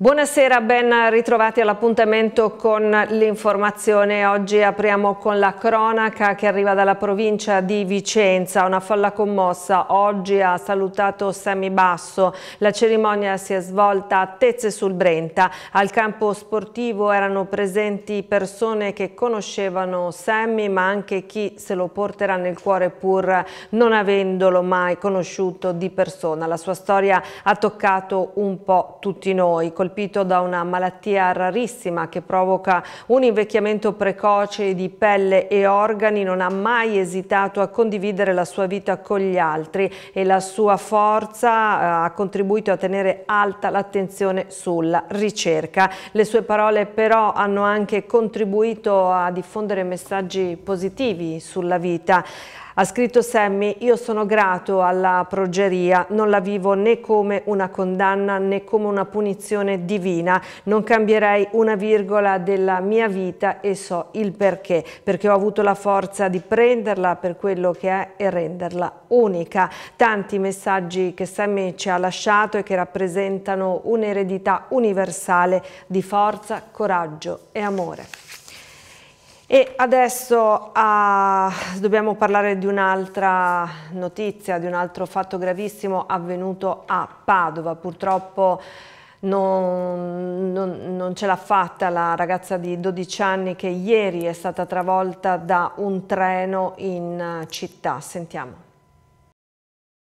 Buonasera, ben ritrovati all'appuntamento con l'informazione. Oggi apriamo con la cronaca che arriva dalla provincia di Vicenza. Una folla commossa oggi ha salutato Sammy Basso. La cerimonia si è svolta a Tezze sul Brenta. Al campo sportivo erano presenti persone che conoscevano Sammy ma anche chi se lo porterà nel cuore pur non avendolo mai conosciuto di persona. La sua storia ha toccato un po' tutti noi. Con colpito da una malattia rarissima che provoca un invecchiamento precoce di pelle e organi, non ha mai esitato a condividere la sua vita con gli altri e la sua forza eh, ha contribuito a tenere alta l'attenzione sulla ricerca. Le sue parole però hanno anche contribuito a diffondere messaggi positivi sulla vita. Ha scritto Sammy, io sono grato alla progeria, non la vivo né come una condanna né come una punizione divina, non cambierei una virgola della mia vita e so il perché, perché ho avuto la forza di prenderla per quello che è e renderla unica. Tanti messaggi che Sammy ci ha lasciato e che rappresentano un'eredità universale di forza, coraggio e amore. E adesso ah, dobbiamo parlare di un'altra notizia, di un altro fatto gravissimo avvenuto a Padova. Purtroppo non, non, non ce l'ha fatta la ragazza di 12 anni che ieri è stata travolta da un treno in eh, città. Sentiamo.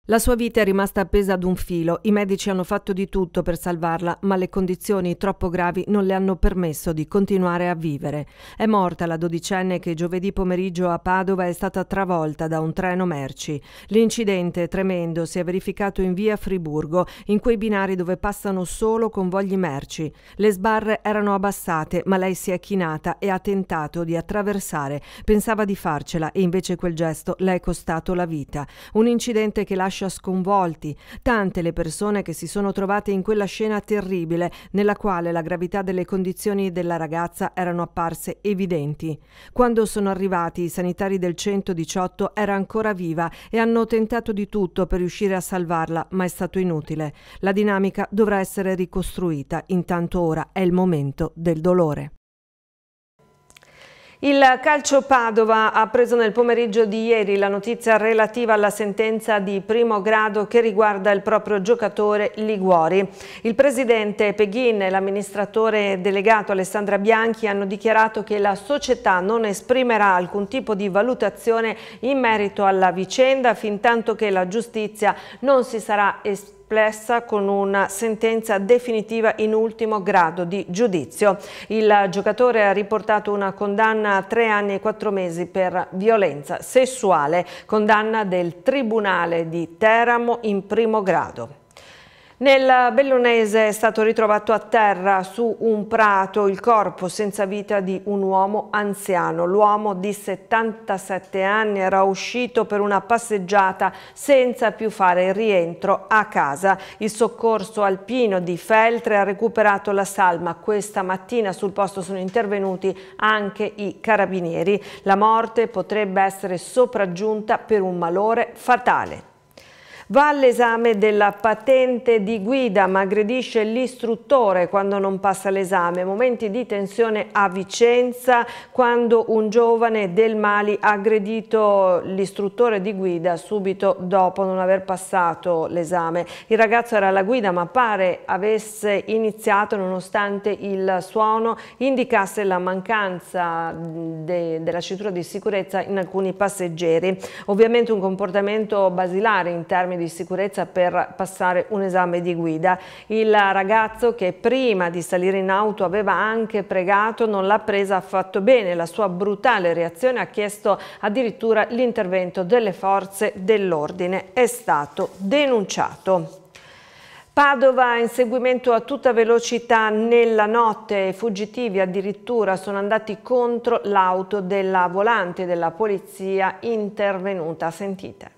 La sua vita è rimasta appesa ad un filo. I medici hanno fatto di tutto per salvarla, ma le condizioni troppo gravi non le hanno permesso di continuare a vivere. È morta la dodicenne che giovedì pomeriggio a Padova è stata travolta da un treno merci. L'incidente tremendo si è verificato in via Friburgo, in quei binari dove passano solo convogli merci. Le sbarre erano abbassate, ma lei si è chinata e ha tentato di attraversare. Pensava di farcela e invece quel gesto le è costato la vita. Un incidente che lascia lascia sconvolti, tante le persone che si sono trovate in quella scena terribile nella quale la gravità delle condizioni della ragazza erano apparse evidenti. Quando sono arrivati i sanitari del 118 era ancora viva e hanno tentato di tutto per riuscire a salvarla, ma è stato inutile. La dinamica dovrà essere ricostruita, intanto ora è il momento del dolore. Il calcio Padova ha preso nel pomeriggio di ieri la notizia relativa alla sentenza di primo grado che riguarda il proprio giocatore Liguori. Il presidente Peghin e l'amministratore delegato Alessandra Bianchi hanno dichiarato che la società non esprimerà alcun tipo di valutazione in merito alla vicenda fin tanto che la giustizia non si sarà espressa complessa con una sentenza definitiva in ultimo grado di giudizio. Il giocatore ha riportato una condanna a tre anni e quattro mesi per violenza sessuale, condanna del Tribunale di Teramo in primo grado. Nel Bellunese è stato ritrovato a terra su un prato il corpo senza vita di un uomo anziano. L'uomo di 77 anni era uscito per una passeggiata senza più fare rientro a casa. Il soccorso alpino di Feltre ha recuperato la salma. Questa mattina sul posto sono intervenuti anche i carabinieri. La morte potrebbe essere sopraggiunta per un malore fatale. Va all'esame della patente di guida ma aggredisce l'istruttore quando non passa l'esame. Momenti di tensione a Vicenza quando un giovane del Mali ha aggredito l'istruttore di guida subito dopo non aver passato l'esame. Il ragazzo era alla guida ma pare avesse iniziato nonostante il suono indicasse la mancanza de della cintura di sicurezza in alcuni passeggeri. Ovviamente un comportamento basilare in termini di sicurezza per passare un esame di guida. Il ragazzo che prima di salire in auto aveva anche pregato non l'ha presa affatto bene. La sua brutale reazione ha chiesto addirittura l'intervento delle forze dell'ordine. È stato denunciato. Padova inseguimento a tutta velocità nella notte i fuggitivi addirittura sono andati contro l'auto della volante della polizia intervenuta. Sentite.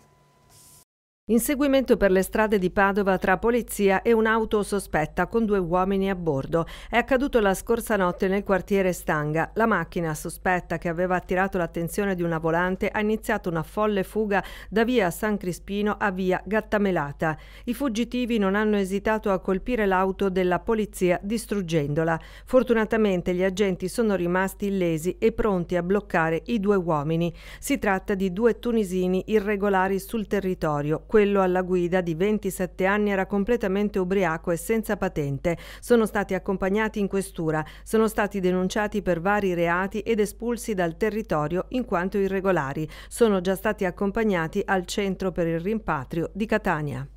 Inseguimento per le strade di Padova tra polizia e un'auto sospetta con due uomini a bordo. È accaduto la scorsa notte nel quartiere Stanga. La macchina sospetta che aveva attirato l'attenzione di una volante ha iniziato una folle fuga da via San Crispino a via Gattamelata. I fuggitivi non hanno esitato a colpire l'auto della polizia distruggendola. Fortunatamente gli agenti sono rimasti illesi e pronti a bloccare i due uomini. Si tratta di due tunisini irregolari sul territorio. Quello quello alla guida di 27 anni era completamente ubriaco e senza patente. Sono stati accompagnati in questura, sono stati denunciati per vari reati ed espulsi dal territorio in quanto irregolari. Sono già stati accompagnati al centro per il rimpatrio di Catania.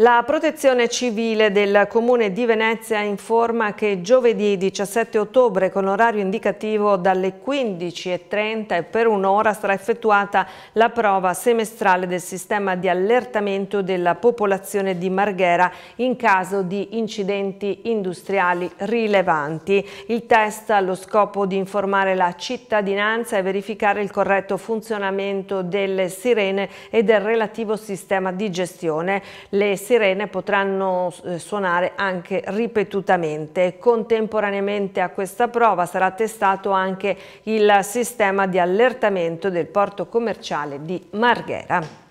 La protezione civile del Comune di Venezia informa che giovedì 17 ottobre con orario indicativo dalle 15.30 e per un'ora sarà effettuata la prova semestrale del sistema di allertamento della popolazione di Marghera in caso di incidenti industriali rilevanti. Il test ha lo scopo di informare la cittadinanza e verificare il corretto funzionamento delle sirene e del relativo sistema di gestione. Le sirene potranno eh, suonare anche ripetutamente. Contemporaneamente a questa prova sarà testato anche il sistema di allertamento del porto commerciale di Marghera.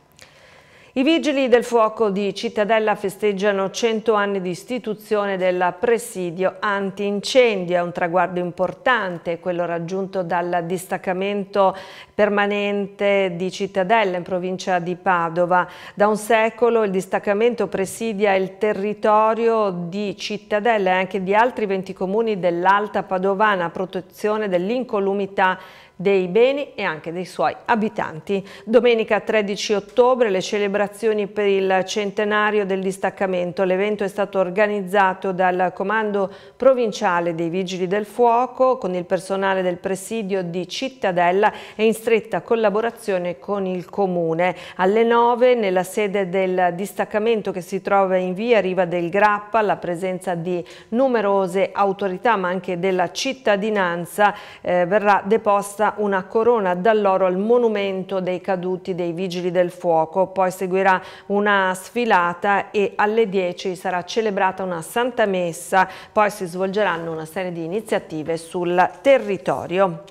I vigili del fuoco di Cittadella festeggiano 100 anni di istituzione del presidio antincendio. È un traguardo importante, quello raggiunto dal distaccamento permanente di Cittadella in provincia di Padova. Da un secolo il distaccamento presidia il territorio di Cittadella e anche di altri 20 comuni dell'Alta Padovana a protezione dell'incolumità dei beni e anche dei suoi abitanti. Domenica 13 ottobre le celebrazioni per il centenario del distaccamento. L'evento è stato organizzato dal Comando Provinciale dei Vigili del Fuoco con il personale del presidio di Cittadella e in stretta collaborazione con il Comune. Alle 9 nella sede del distaccamento che si trova in via Riva del Grappa la presenza di numerose autorità ma anche della cittadinanza eh, verrà deposta una corona d'alloro al monumento dei caduti dei Vigili del Fuoco. Poi seguirà una sfilata e alle 10 sarà celebrata una Santa Messa. Poi si svolgeranno una serie di iniziative sul territorio.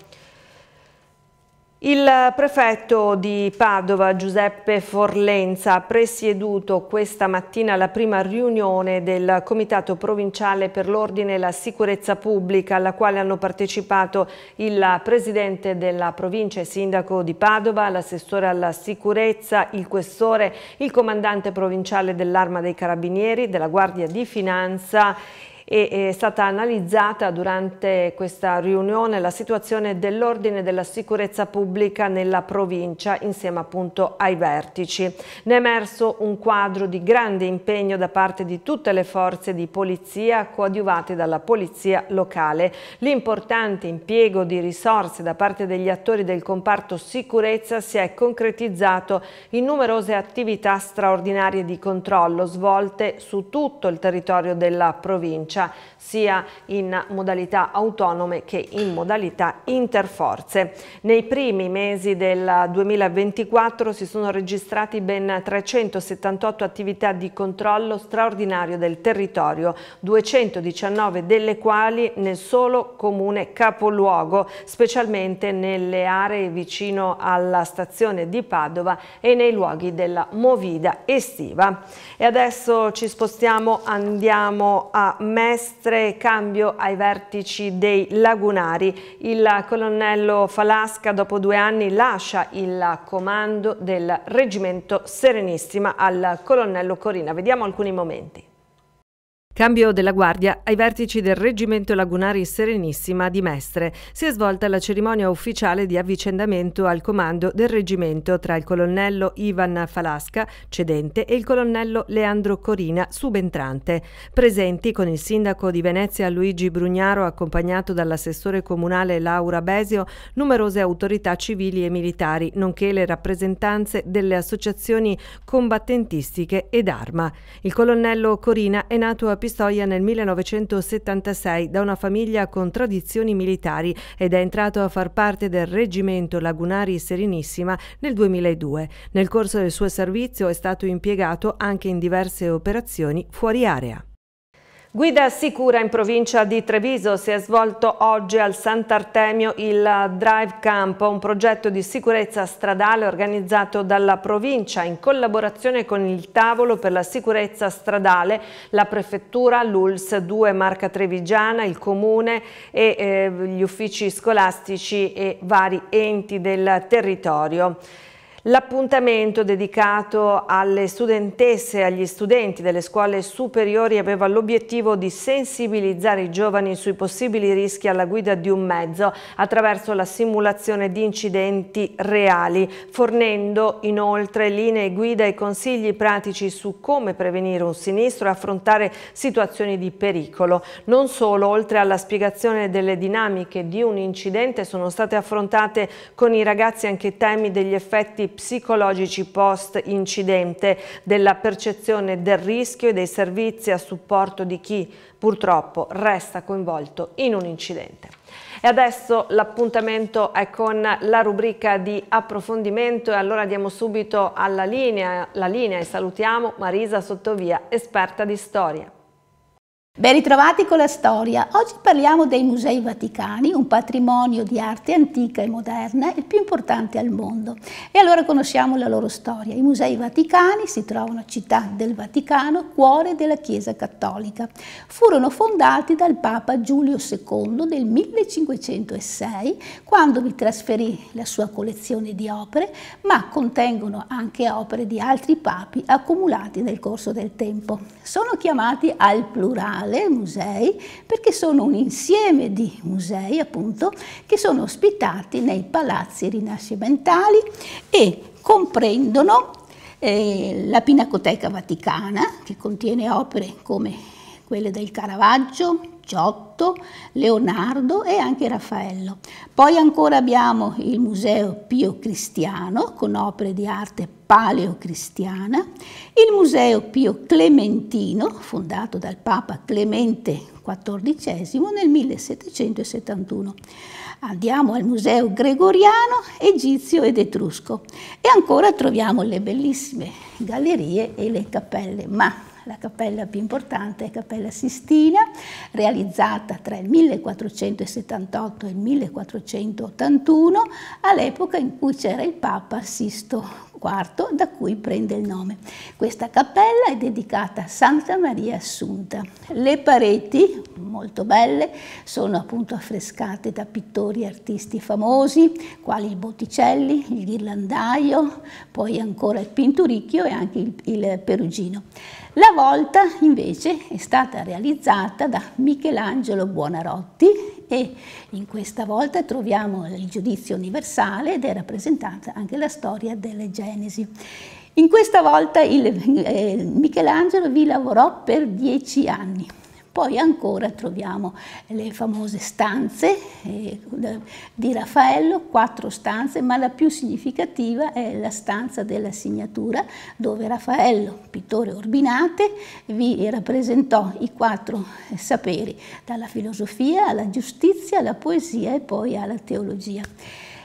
Il prefetto di Padova Giuseppe Forlenza ha presieduto questa mattina la prima riunione del Comitato Provinciale per l'Ordine e la Sicurezza Pubblica alla quale hanno partecipato il Presidente della Provincia e Sindaco di Padova, l'Assessore alla Sicurezza, il Questore, il Comandante Provinciale dell'Arma dei Carabinieri, della Guardia di Finanza e è stata analizzata durante questa riunione la situazione dell'ordine e della sicurezza pubblica nella provincia insieme appunto ai vertici. Ne è emerso un quadro di grande impegno da parte di tutte le forze di polizia coadiuvate dalla polizia locale. L'importante impiego di risorse da parte degli attori del comparto sicurezza si è concretizzato in numerose attività straordinarie di controllo svolte su tutto il territorio della provincia życia sia in modalità autonome che in modalità interforze. Nei primi mesi del 2024 si sono registrati ben 378 attività di controllo straordinario del territorio, 219 delle quali nel solo comune capoluogo, specialmente nelle aree vicino alla stazione di Padova e nei luoghi della movida estiva. E adesso ci spostiamo, andiamo a Mestre mentre cambio ai vertici dei lagunari. Il colonnello Falasca dopo due anni lascia il comando del reggimento Serenissima al colonnello Corina. Vediamo alcuni momenti. Cambio della guardia ai vertici del Reggimento Lagunari Serenissima di Mestre. Si è svolta la cerimonia ufficiale di avvicendamento al comando del reggimento tra il colonnello Ivan Falasca, cedente, e il colonnello Leandro Corina, subentrante. Presenti con il sindaco di Venezia Luigi Brugnaro, accompagnato dall'assessore comunale Laura Besio, numerose autorità civili e militari, nonché le rappresentanze delle associazioni combattentistiche ed arma. Il colonnello Corina è nato a Pistoia nel 1976 da una famiglia con tradizioni militari ed è entrato a far parte del reggimento Lagunari Serenissima nel 2002. Nel corso del suo servizio è stato impiegato anche in diverse operazioni fuori area. Guida sicura in provincia di Treviso si è svolto oggi al Sant'Artemio il Drive Camp, un progetto di sicurezza stradale organizzato dalla provincia in collaborazione con il tavolo per la sicurezza stradale, la prefettura, l'ULS 2 Marca Trevigiana, il comune e eh, gli uffici scolastici e vari enti del territorio. L'appuntamento dedicato alle studentesse e agli studenti delle scuole superiori aveva l'obiettivo di sensibilizzare i giovani sui possibili rischi alla guida di un mezzo attraverso la simulazione di incidenti reali, fornendo inoltre linee guida e consigli pratici su come prevenire un sinistro e affrontare situazioni di pericolo. Non solo, oltre alla spiegazione delle dinamiche di un incidente, sono state affrontate con i ragazzi anche temi degli effetti psicologici post-incidente, della percezione del rischio e dei servizi a supporto di chi purtroppo resta coinvolto in un incidente. E adesso l'appuntamento è con la rubrica di approfondimento e allora diamo subito alla linea, la linea e salutiamo Marisa Sottovia, esperta di storia. Ben ritrovati con la storia. Oggi parliamo dei Musei Vaticani, un patrimonio di arte antica e moderna, il più importante al mondo. E allora conosciamo la loro storia. I Musei Vaticani si trovano a Città del Vaticano, cuore della Chiesa Cattolica. Furono fondati dal Papa Giulio II nel 1506, quando vi trasferì la sua collezione di opere, ma contengono anche opere di altri papi accumulati nel corso del tempo. Sono chiamati al plurale Natale, musei, perché sono un insieme di musei appunto che sono ospitati nei palazzi rinascimentali e comprendono eh, la Pinacoteca Vaticana che contiene opere come quelle del Caravaggio, Giotto, Leonardo e anche Raffaello. Poi ancora abbiamo il Museo Pio Cristiano con opere di arte paleocristiana, il Museo Pio Clementino, fondato dal Papa Clemente XIV nel 1771. Andiamo al Museo Gregoriano, Egizio ed Etrusco e ancora troviamo le bellissime gallerie e le cappelle, ma la cappella più importante è Cappella Sistina, realizzata tra il 1478 e il 1481, all'epoca in cui c'era il Papa Sisto IV, da cui prende il nome. Questa cappella è dedicata a Santa Maria Assunta. Le pareti, molto belle, sono appunto affrescate da pittori e artisti famosi, quali il Botticelli, il Ghirlandaio, poi ancora il Pinturicchio e anche il, il Perugino. La volta invece è stata realizzata da Michelangelo Buonarotti e in questa volta troviamo il giudizio universale ed è rappresentata anche la storia delle Genesi. In questa volta il, eh, Michelangelo vi lavorò per dieci anni. Poi ancora troviamo le famose stanze eh, di Raffaello, quattro stanze, ma la più significativa è la stanza della signatura, dove Raffaello, pittore Orbinate, vi rappresentò i quattro eh, saperi, dalla filosofia alla giustizia, alla poesia e poi alla teologia.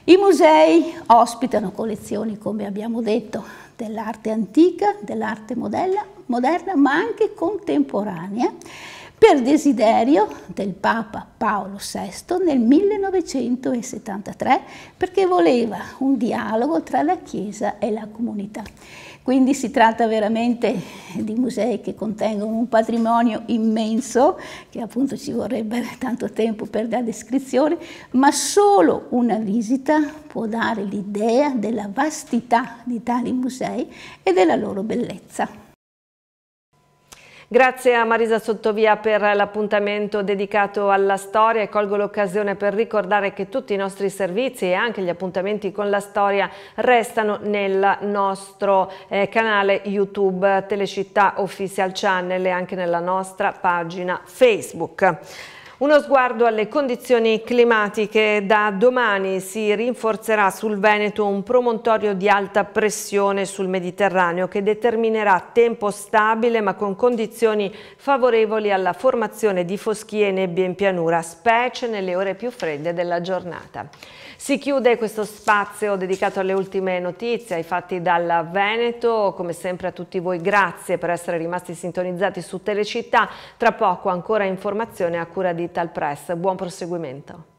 I musei ospitano collezioni, come abbiamo detto, dell'arte antica, dell'arte moderna, ma anche contemporanea per desiderio del Papa Paolo VI nel 1973 perché voleva un dialogo tra la Chiesa e la comunità. Quindi si tratta veramente di musei che contengono un patrimonio immenso, che appunto ci vorrebbe tanto tempo per la descrizione, ma solo una visita può dare l'idea della vastità di tali musei e della loro bellezza. Grazie a Marisa Sottovia per l'appuntamento dedicato alla storia e colgo l'occasione per ricordare che tutti i nostri servizi e anche gli appuntamenti con la storia restano nel nostro eh, canale YouTube Telecittà Official Channel e anche nella nostra pagina Facebook. Uno sguardo alle condizioni climatiche. Da domani si rinforzerà sul Veneto un promontorio di alta pressione sul Mediterraneo che determinerà tempo stabile ma con condizioni favorevoli alla formazione di foschie e nebbie in pianura, specie nelle ore più fredde della giornata. Si chiude questo spazio dedicato alle ultime notizie, ai fatti dal Veneto. Come sempre a tutti voi grazie per essere rimasti sintonizzati su Telecittà. Tra poco ancora informazione a cura di Capital Press. Buon proseguimento.